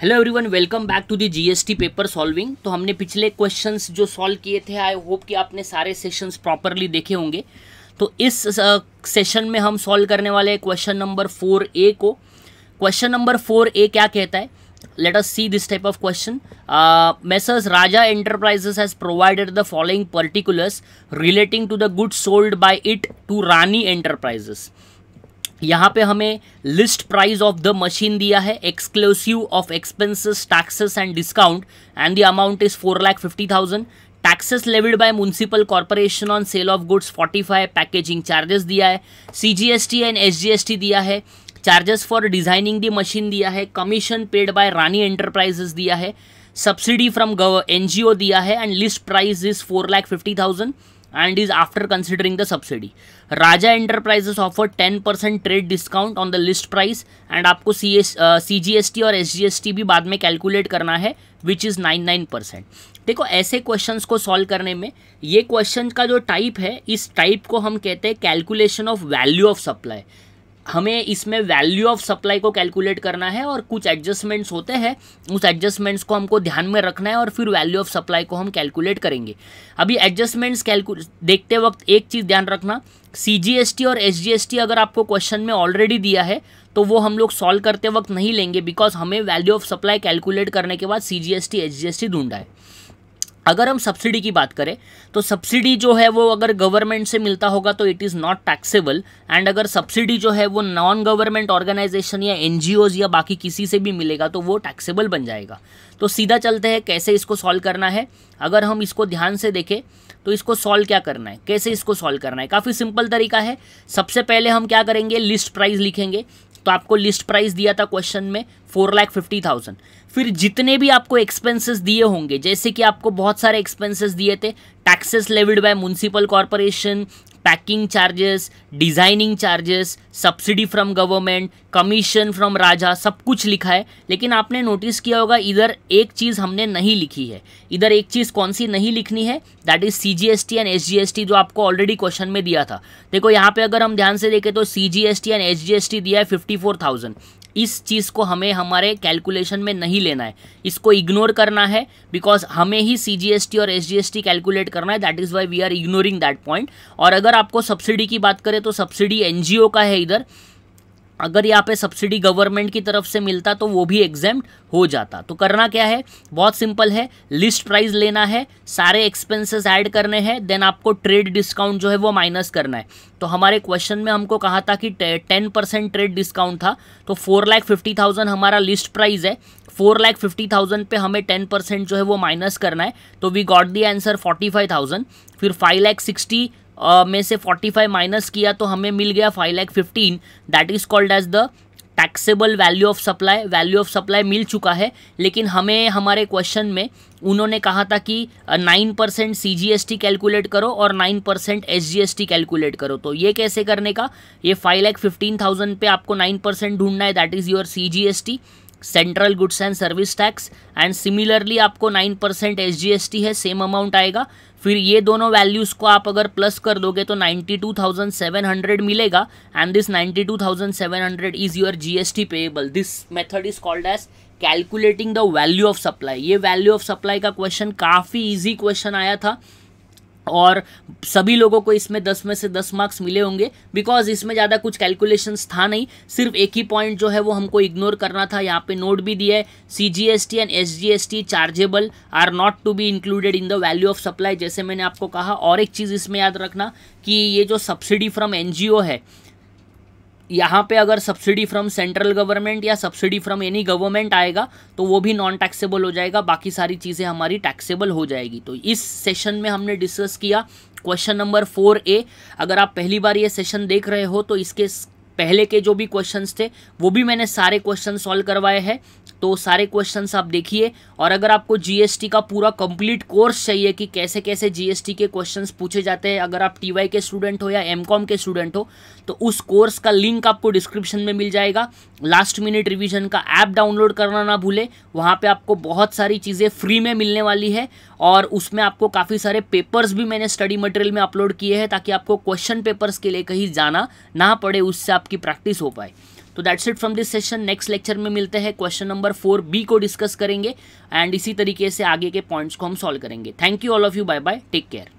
hello everyone welcome back to the GST paper solving तो हमने पिछले क्वेश्चंस जो सॉल्व किए थे आई होप कि आपने सारे सेशंस प्रॉपरली देखे होंगे तो इस सेशन में हम सॉल्व करने वाले हैं क्वेश्चन नंबर फोर ए को क्वेश्चन नंबर फोर ए क्या कहता है let us see this type of question messrs Raja enterprises has provided the following particulars relating to the good sold by it to Rani enterprises यहाँ पे हमें list price of the machine दिया है exclusive of expenses taxes and discount and the amount is four lakh fifty thousand taxes levied by municipal corporation on sale of goods forty five packaging charges दिया है C G S T and S G S T दिया है charges for designing the machine दिया है commission paid by Rani enterprises दिया है subsidy from N G O दिया है and list price is four lakh fifty thousand and is after considering the subsidy Raja enterprises offer ten percent trade discount on the list price and आपको C S C G S T और S G S T भी बाद में calculate करना है which is nine nine percent देखो ऐसे questions को सॉल्व करने में ये क्वेश्चन का जो टाइप है इस टाइप को हम कहते हैं calculation of value of supply हमें इसमें वैल्यू ऑफ सप्लाई को कैलकुलेट करना है और कुछ एडजस्टमेंट्स होते हैं उस एडजस्टमेंट्स को हमको ध्यान में रखना है और फिर वैल्यू ऑफ सप्लाई को हम कैलकुलेट करेंगे अभी एडजस्टमेंट्स कैलकुले देखते वक्त एक चीज़ ध्यान रखना सी और एस अगर आपको क्वेश्चन में ऑलरेडी दिया है तो वो हम लोग सॉल्व करते वक्त नहीं लेंगे बिकॉज हमें वैल्यू ऑफ सप्लाई कैलकुलेट करने के बाद सी जी एस टी ढूंढा है अगर हम सब्सिडी की बात करें तो सब्सिडी जो है वो अगर गवर्नमेंट से मिलता होगा तो it is not taxable and अगर सब्सिडी जो है वो नॉन गवर्नमेंट ऑर्गेनाइजेशन या एन या बाकी किसी से भी मिलेगा तो वो टैक्सेबल बन जाएगा तो सीधा चलते हैं कैसे इसको सॉल्व करना है अगर हम इसको ध्यान से देखें तो इसको सॉल्व क्या करना है कैसे इसको सॉल्व करना है काफ़ी सिंपल तरीका है सबसे पहले हम क्या करेंगे लिस्ट प्राइस लिखेंगे तो आपको लिस्ट प्राइस दिया था क्वेश्चन में फोर लाख फिफ्टी थाउजेंड फिर जितने भी आपको एक्सपेंसेस दिए होंगे जैसे कि आपको बहुत सारे एक्सपेंसेस दिए थे taxes levied by municipal corporation packing charges designing charges subsidy from government commission from Raja सब कुछ लिखा है लेकिन आपने नोटिस किया होगा इधर एक चीज़ हमने नहीं लिखी है इधर एक चीज़ कौन सी नहीं लिखनी है that is C G S T and S G S T जो आपको ऑलरेडी क्वेश्चन में दिया था देखो यहाँ पे अगर हम ध्यान से देखें तो C G S T and S G S T दिया है फिफ्टी फोर थाउजेंड इस चीज़ को हमें हमारे कैलकुलेशन में नहीं लेना है इसको इग्नोर करना है बिकॉज हमें ही सी और S G S T calculate करना है that is why we are ignoring that point और अगर आपको सब्सिडी की बात करें तो सब्सिडी एन का है इधर अगर यहाँ पे सब्सिडी गवर्नमेंट की तरफ से मिलता तो वो भी एग्जाम हो जाता तो करना क्या है बहुत सिंपल है लिस्ट प्राइस लेना है सारे एक्सपेंसेस ऐड करने हैं देन आपको ट्रेड डिस्काउंट जो है वो माइनस करना है तो हमारे क्वेश्चन में हमको कहा था कि टेन परसेंट ट्रेड डिस्काउंट था तो फोर लाख फिफ्टी थाउजेंड हमारा लिस्ट प्राइस है फोर लाख फिफ्टी थाउजेंड पर हमें टेन परसेंट जो है वो माइनस करना है तो we got the answer forty five thousand फिर फाइव लाख सिक्सटी में से 45 माइनस किया तो हमें मिल गया five lakh fifteen that is called as the taxable value of supply value of supply मिल चुका है लेकिन हमें हमारे क्वेश्चन में उन्होंने कहा था कि nine percent C G S T calculate करो और nine percent S G S T calculate करो तो ये कैसे करने का ये फाइव लैख फिफ्टीन थाउजेंड पर आपको नाइन परसेंट ढूंढना है that is your C G S T central goods and service tax and similarly आपको nine percent S G S T है सेम अमाउंट आएगा फिर ये दोनों वैल्यूज़ को आप अगर प्लस कर दोगे तो ninety two thousand seven hundred मिलेगा and this ninety two thousand seven hundred is your G S T payable this method is called as calculating the value of supply ये वैल्यू ऑफ सप्लाई का question काफ़ी easy question आया था और सभी लोगों को इसमें दस में से दस मार्क्स मिले होंगे बिकॉज इसमें ज़्यादा कुछ कैलकुलेशंस था नहीं सिर्फ एक ही पॉइंट जो है वो हमको इग्नोर करना था यहाँ पे नोट भी दिया है C G S T and S G S T chargeable are not to be included in the value of supply जैसे मैंने आपको कहा और एक चीज़ इसमें याद रखना कि ये जो सब्सिडी फ्रॉम एन है यहाँ पे अगर सब्सिडी फ्रॉम सेंट्रल गवर्नमेंट या सब्सिडी फ्रॉम एनी गवर्नमेंट आएगा तो वो भी नॉन टैक्सेबल हो जाएगा बाकी सारी चीज़ें हमारी टैक्सेबल हो जाएगी तो इस सेशन में हमने डिस्कस किया क्वेश्चन नंबर फोर ए अगर आप पहली बार ये सेशन देख रहे हो तो इसके पहले के जो भी क्वेश्चंस थे वो भी मैंने सारे क्वेश्चन सॉल्व करवाए हैं तो सारे क्वेश्चंस आप देखिए और अगर आपको जीएसटी का पूरा कंप्लीट कोर्स चाहिए कि कैसे कैसे जीएसटी के क्वेश्चंस पूछे जाते हैं अगर आप टीवाई के स्टूडेंट हो या एमकॉम के स्टूडेंट हो तो उस कोर्स का लिंक आपको डिस्क्रिप्शन में मिल जाएगा लास्ट मिनट रिविजन का ऐप डाउनलोड करना ना भूले वहाँ पर आपको बहुत सारी चीज़ें फ्री में मिलने वाली है और उसमें आपको काफ़ी सारे पेपर्स भी मैंने स्टडी मटेरियल में अपलोड किए हैं ताकि आपको क्वेश्चन पेपर्स के लिए कहीं जाना ना पड़े उससे आपकी प्रैक्टिस हो पाए तो that's it from this session next lecture में मिलते हैं क्वेश्चन नंबर फोर बी को डिस्कस करेंगे एंड इसी तरीके से आगे के पॉइंट्स को हम सॉल्व करेंगे thank you all of you bye bye take care